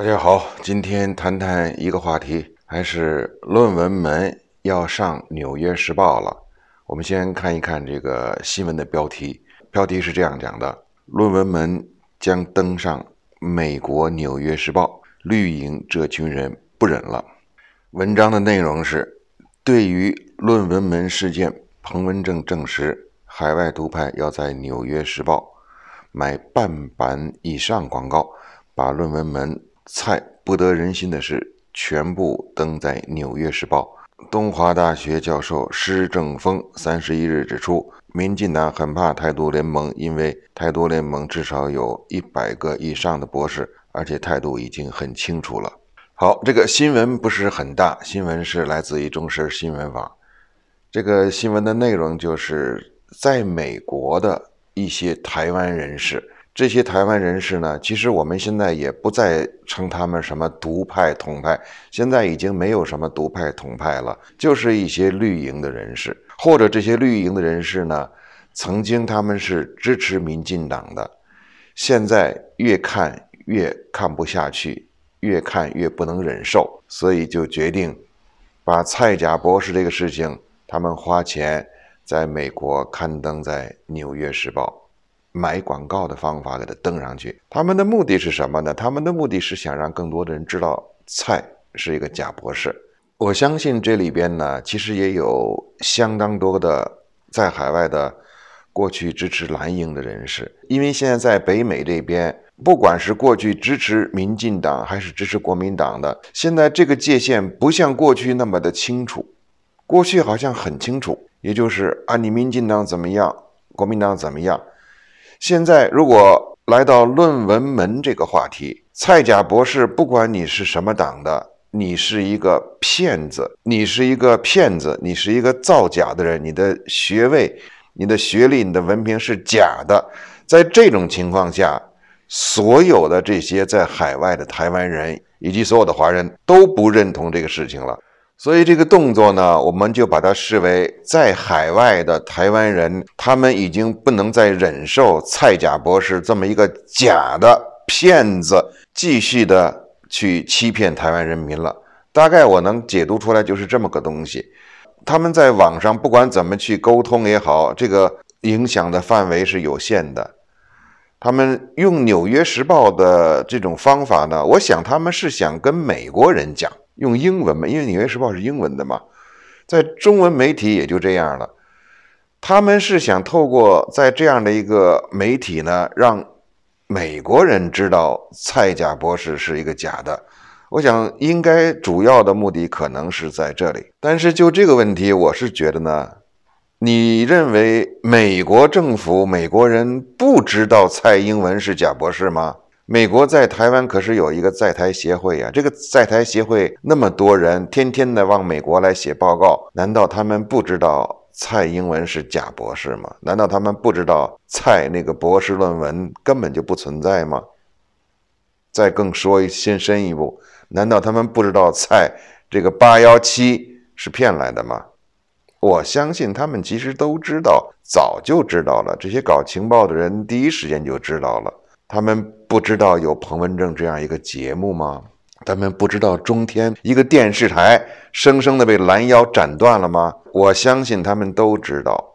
大家好，今天谈谈一个话题，还是论文门要上《纽约时报》了。我们先看一看这个新闻的标题，标题是这样讲的：论文门将登上美国《纽约时报》，绿营这群人不忍了。文章的内容是，对于论文门事件，彭文正证实，海外独派要在《纽约时报》买半版以上广告，把论文门。蔡不得人心的事，全部登在《纽约时报》。东华大学教授施正峰三十一日指出，民进党很怕台独联盟，因为台独联盟至少有一百个以上的博士，而且态度已经很清楚了。好，这个新闻不是很大，新闻是来自于中视新闻网。这个新闻的内容就是，在美国的一些台湾人士。这些台湾人士呢？其实我们现在也不再称他们什么独派、统派，现在已经没有什么独派、统派了，就是一些绿营的人士，或者这些绿营的人士呢，曾经他们是支持民进党的，现在越看越看不下去，越看越不能忍受，所以就决定把蔡甲博士这个事情，他们花钱在美国刊登在《纽约时报》。买广告的方法给它登上去，他们的目的是什么呢？他们的目的是想让更多的人知道蔡是一个假博士。我相信这里边呢，其实也有相当多的在海外的过去支持蓝营的人士，因为现在在北美这边，不管是过去支持民进党还是支持国民党的，现在这个界限不像过去那么的清楚，过去好像很清楚，也就是啊，你民进党怎么样，国民党怎么样。现在，如果来到论文门这个话题，蔡甲博士，不管你是什么党的，你是一个骗子，你是一个骗子，你是一个造假的人，你的学位、你的学历、你的文凭是假的。在这种情况下，所有的这些在海外的台湾人以及所有的华人都不认同这个事情了。所以这个动作呢，我们就把它视为在海外的台湾人，他们已经不能再忍受蔡甲博士这么一个假的骗子继续的去欺骗台湾人民了。大概我能解读出来就是这么个东西。他们在网上不管怎么去沟通也好，这个影响的范围是有限的。他们用《纽约时报》的这种方法呢，我想他们是想跟美国人讲。用英文嘛，因为《纽约时报》是英文的嘛，在中文媒体也就这样了。他们是想透过在这样的一个媒体呢，让美国人知道蔡甲博士是一个假的。我想应该主要的目的可能是在这里。但是就这个问题，我是觉得呢，你认为美国政府、美国人不知道蔡英文是假博士吗？美国在台湾可是有一个在台协会呀，这个在台协会那么多人，天天的往美国来写报告，难道他们不知道蔡英文是假博士吗？难道他们不知道蔡那个博士论文根本就不存在吗？再更说先深一步，难道他们不知道蔡这个八幺七是骗来的吗？我相信他们其实都知道，早就知道了。这些搞情报的人第一时间就知道了。他们不知道有《彭文正》这样一个节目吗？他们不知道中天一个电视台生生的被拦腰斩断了吗？我相信他们都知道。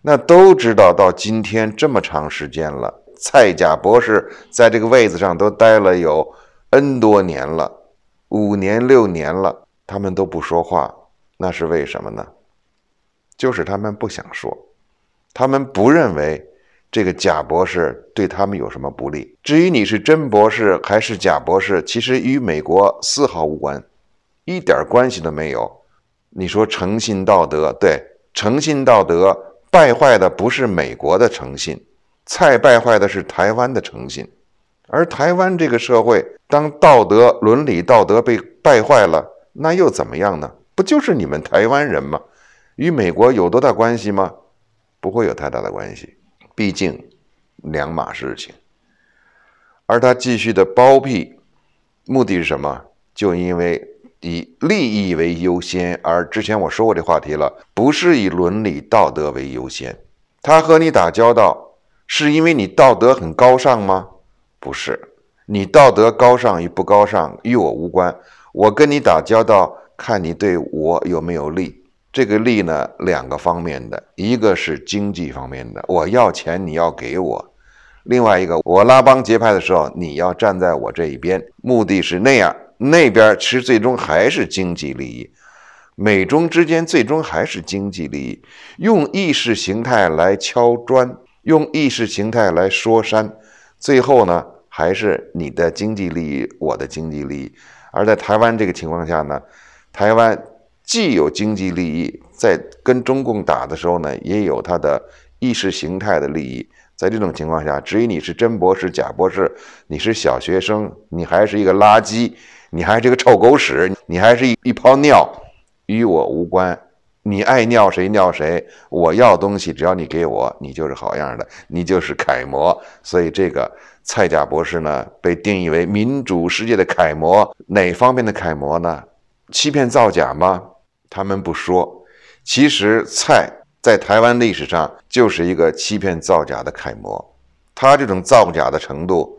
那都知道到今天这么长时间了，蔡甲博士在这个位子上都待了有 n 多年了，五年六年了，他们都不说话，那是为什么呢？就是他们不想说，他们不认为。这个假博士对他们有什么不利？至于你是真博士还是假博士，其实与美国丝毫无关，一点关系都没有。你说诚信道德对诚信道德败坏的不是美国的诚信，菜败坏的是台湾的诚信。而台湾这个社会，当道德伦理道德被败坏了，那又怎么样呢？不就是你们台湾人吗？与美国有多大关系吗？不会有太大的关系。毕竟两码事情，而他继续的包庇，目的是什么？就因为以利益为优先。而之前我说过这话题了，不是以伦理道德为优先。他和你打交道，是因为你道德很高尚吗？不是，你道德高尚与不高尚与我无关。我跟你打交道，看你对我有没有利。这个利呢，两个方面的，一个是经济方面的，我要钱你要给我；另外一个，我拉帮结派的时候你要站在我这一边，目的是那样。那边其实最终还是经济利益，美中之间最终还是经济利益。用意识形态来敲砖，用意识形态来说山，最后呢还是你的经济利益，我的经济利益。而在台湾这个情况下呢，台湾。既有经济利益，在跟中共打的时候呢，也有他的意识形态的利益。在这种情况下，至于你是真博士、假博士，你是小学生，你还是一个垃圾，你还是一个臭狗屎，你还是一一泡尿，与我无关。你爱尿谁尿谁，我要东西，只要你给我，你就是好样的，你就是楷模。所以这个蔡甲博士呢，被定义为民主世界的楷模。哪方面的楷模呢？欺骗造假吗？他们不说，其实蔡在台湾历史上就是一个欺骗造假的楷模。他这种造假的程度，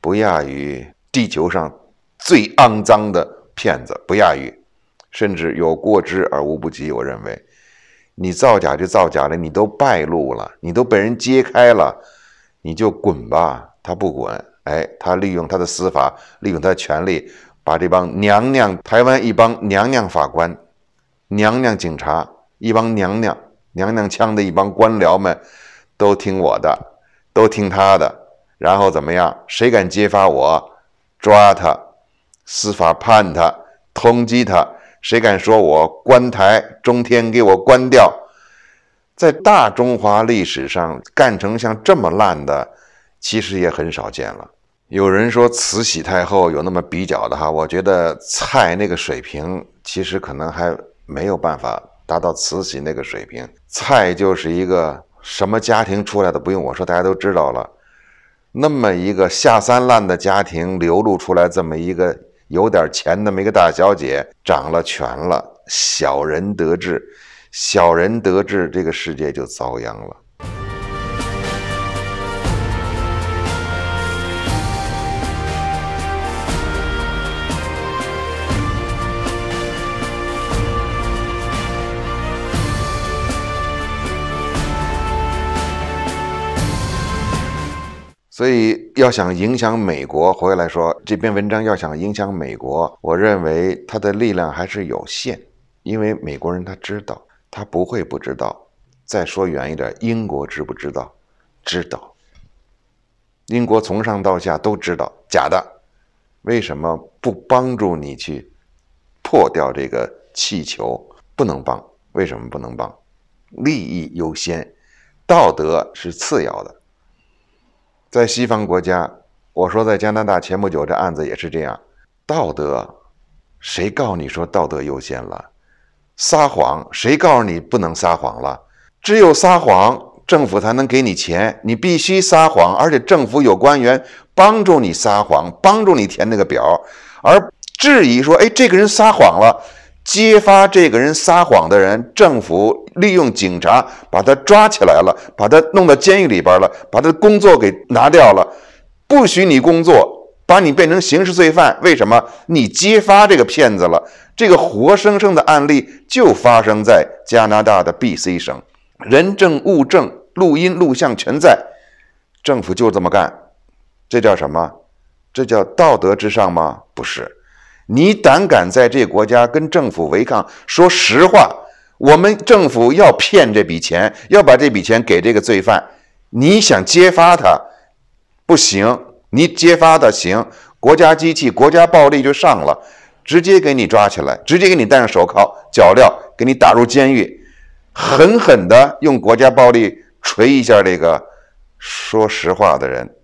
不亚于地球上最肮脏的骗子，不亚于，甚至有过之而无不及。我认为，你造假就造假了，你都败露了，你都被人揭开了，你就滚吧。他不滚，哎，他利用他的司法，利用他的权力，把这帮娘娘台湾一帮娘娘法官。娘娘警察一帮娘娘娘娘腔的一帮官僚们，都听我的，都听他的，然后怎么样？谁敢揭发我，抓他，司法判他，通缉他？谁敢说我官台中天给我关掉？在大中华历史上干成像这么烂的，其实也很少见了。有人说慈禧太后有那么比较的哈，我觉得蔡那个水平其实可能还。没有办法达到慈禧那个水平。蔡就是一个什么家庭出来的，不用我说，大家都知道了。那么一个下三滥的家庭流露出来，这么一个有点钱的么一个大小姐，掌了权了，小人得志，小人得志，这个世界就遭殃了。所以要想影响美国，回来说这篇文章要想影响美国，我认为它的力量还是有限，因为美国人他知道，他不会不知道。再说远一点，英国知不知道？知道。英国从上到下都知道，假的。为什么不帮助你去破掉这个气球？不能帮，为什么不能帮？利益优先，道德是次要的。在西方国家，我说在加拿大，前不久这案子也是这样。道德，谁告你说道德优先了？撒谎，谁告诉你不能撒谎了？只有撒谎，政府才能给你钱。你必须撒谎，而且政府有官员帮助你撒谎，帮助你填那个表，而质疑说：“哎，这个人撒谎了。”揭发这个人撒谎的人，政府利用警察把他抓起来了，把他弄到监狱里边了，把他工作给拿掉了，不许你工作，把你变成刑事罪犯。为什么？你揭发这个骗子了。这个活生生的案例就发生在加拿大的 B.C 省，人证物证录音录像全在，政府就这么干，这叫什么？这叫道德之上吗？不是。你胆敢在这国家跟政府违抗？说实话，我们政府要骗这笔钱，要把这笔钱给这个罪犯。你想揭发他，不行。你揭发他行，国家机器、国家暴力就上了，直接给你抓起来，直接给你戴上手铐、脚镣，给你打入监狱，狠狠的用国家暴力锤一下这个说实话的人。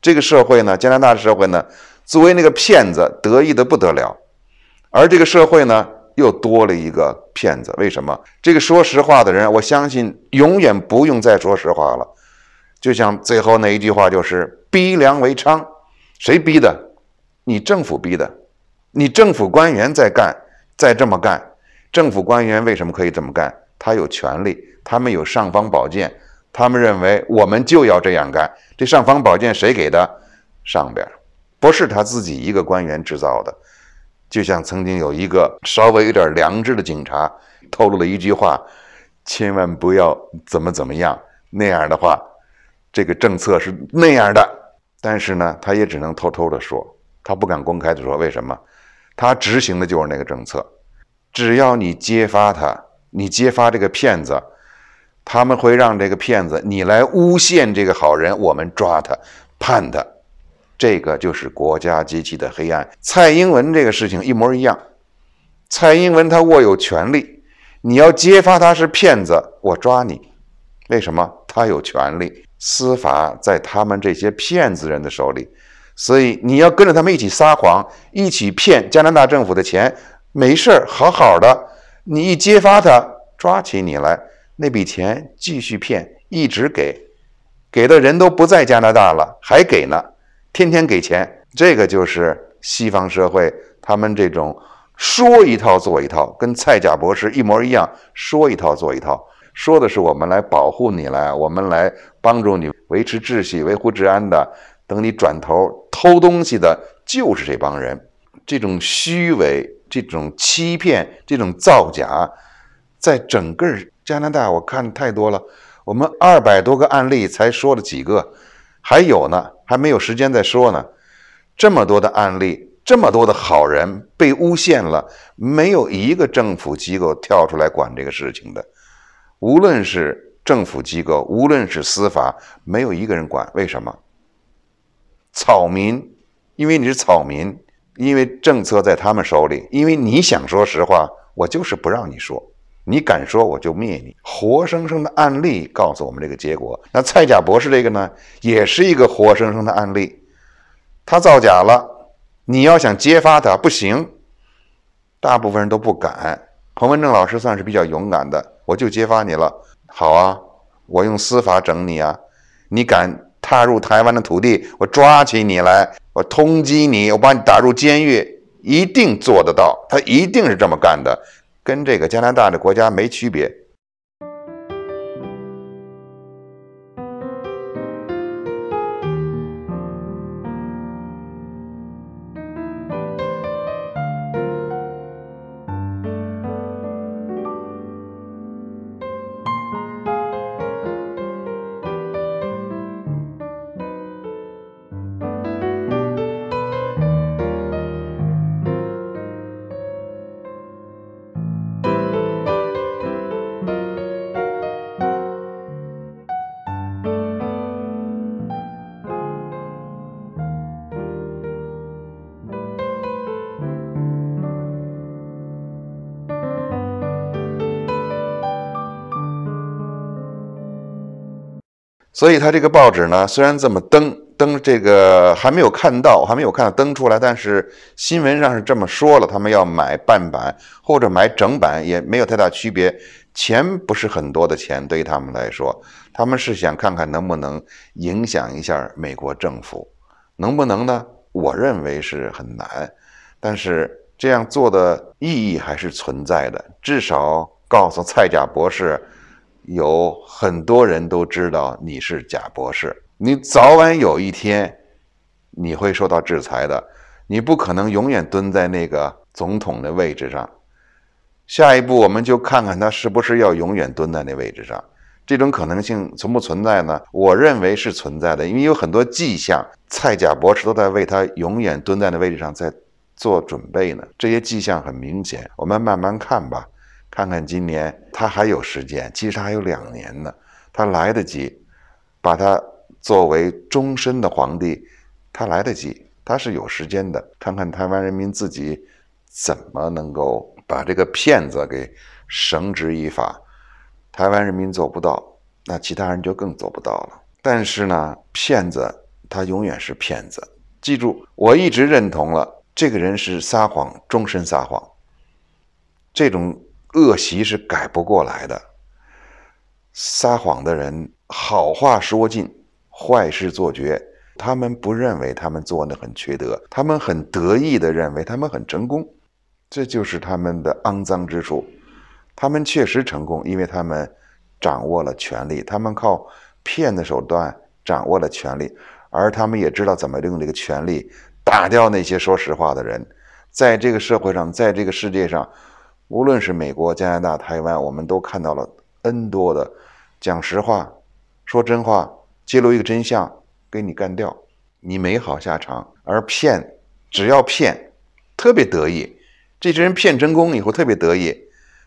这个社会呢，加拿大的社会呢？作为那个骗子得意的不得了，而这个社会呢又多了一个骗子。为什么这个说实话的人，我相信永远不用再说实话了。就像最后那一句话，就是“逼良为娼”，谁逼的？你政府逼的。你政府官员在干，在这么干。政府官员为什么可以这么干？他有权利，他们有尚方宝剑，他们认为我们就要这样干。这尚方宝剑谁给的？上边。不是他自己一个官员制造的，就像曾经有一个稍微有点良知的警察透露了一句话：“千万不要怎么怎么样那样的话，这个政策是那样的。”但是呢，他也只能偷偷的说，他不敢公开的说。为什么？他执行的就是那个政策。只要你揭发他，你揭发这个骗子，他们会让这个骗子你来诬陷这个好人，我们抓他，判他。这个就是国家机器的黑暗。蔡英文这个事情一模一样，蔡英文他握有权力，你要揭发他是骗子，我抓你。为什么？他有权力，司法在他们这些骗子人的手里，所以你要跟着他们一起撒谎，一起骗加拿大政府的钱，没事儿，好好的。你一揭发他，抓起你来，那笔钱继续骗，一直给，给的人都不在加拿大了，还给呢。天天给钱，这个就是西方社会他们这种说一套做一套，跟蔡甲博士一模一样，说一套做一套。说的是我们来保护你来，我们来帮助你维持秩序、维护治安的。等你转头偷东西的，就是这帮人。这种虚伪、这种欺骗、这种造假，在整个加拿大我看太多了。我们二百多个案例才说了几个。还有呢，还没有时间再说呢。这么多的案例，这么多的好人被诬陷了，没有一个政府机构跳出来管这个事情的。无论是政府机构，无论是司法，没有一个人管。为什么？草民，因为你是草民，因为政策在他们手里，因为你想说实话，我就是不让你说。你敢说我就灭你！活生生的案例告诉我们这个结果。那蔡甲博士这个呢，也是一个活生生的案例，他造假了，你要想揭发他不行，大部分人都不敢。彭文正老师算是比较勇敢的，我就揭发你了。好啊，我用司法整你啊！你敢踏入台湾的土地，我抓起你来，我通缉你，我把你打入监狱，一定做得到。他一定是这么干的。跟这个加拿大的国家没区别。所以他这个报纸呢，虽然这么登登，这个还没有看到，还没有看到登出来，但是新闻上是这么说了，他们要买半版或者买整版，也没有太大区别，钱不是很多的钱，对于他们来说，他们是想看看能不能影响一下美国政府，能不能呢？我认为是很难，但是这样做的意义还是存在的，至少告诉蔡甲博士。有很多人都知道你是假博士，你早晚有一天你会受到制裁的。你不可能永远蹲在那个总统的位置上。下一步，我们就看看他是不是要永远蹲在那位置上。这种可能性存不存在呢？我认为是存在的，因为有很多迹象，蔡贾博士都在为他永远蹲在那位置上在做准备呢。这些迹象很明显，我们慢慢看吧。看看今年他还有时间，其实还有两年呢，他来得及，把他作为终身的皇帝，他来得及，他是有时间的。看看台湾人民自己怎么能够把这个骗子给绳之以法，台湾人民做不到，那其他人就更做不到了。但是呢，骗子他永远是骗子，记住，我一直认同了，这个人是撒谎，终身撒谎，这种。恶习是改不过来的。撒谎的人，好话说尽，坏事做绝。他们不认为他们做的很缺德，他们很得意的认为他们很成功，这就是他们的肮脏之处。他们确实成功，因为他们掌握了权力，他们靠骗的手段掌握了权力，而他们也知道怎么利用这个权力打掉那些说实话的人。在这个社会上，在这个世界上。无论是美国、加拿大、台湾，我们都看到了 N 多的讲实话、说真话、揭露一个真相，给你干掉，你没好下场。而骗，只要骗，特别得意。这些人骗成功以后特别得意，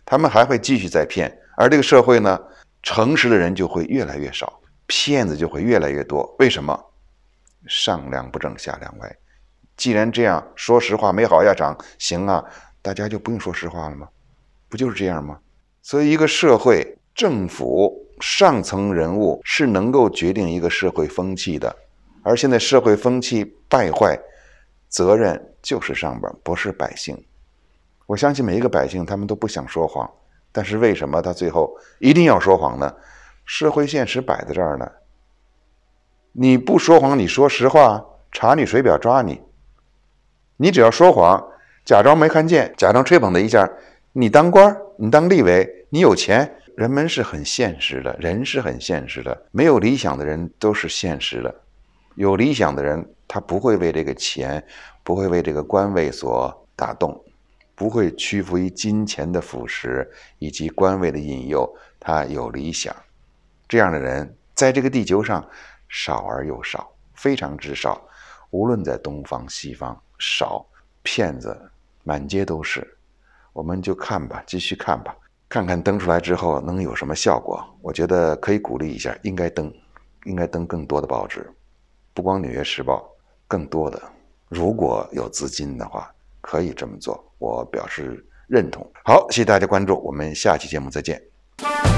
他们还会继续再骗。而这个社会呢，诚实的人就会越来越少，骗子就会越来越多。为什么？上梁不正下梁歪。既然这样说实话没好下场，行啊，大家就不用说实话了吗？不就是这样吗？所以，一个社会政府上层人物是能够决定一个社会风气的，而现在社会风气败坏，责任就是上边，不是百姓。我相信每一个百姓，他们都不想说谎，但是为什么他最后一定要说谎呢？社会现实摆在这儿呢。你不说谎，你说实话，查你水表，抓你；你只要说谎，假装没看见，假装吹捧的一下。你当官儿，你当立委，你有钱，人们是很现实的，人是很现实的。没有理想的人都是现实的，有理想的人，他不会为这个钱，不会为这个官位所打动，不会屈服于金钱的腐蚀以及官位的引诱。他有理想，这样的人在这个地球上少而又少，非常之少。无论在东方西方，少骗子满街都是。我们就看吧，继续看吧，看看登出来之后能有什么效果。我觉得可以鼓励一下，应该登，应该登更多的报纸，不光《纽约时报》，更多的，如果有资金的话，可以这么做。我表示认同。好，谢谢大家关注，我们下期节目再见。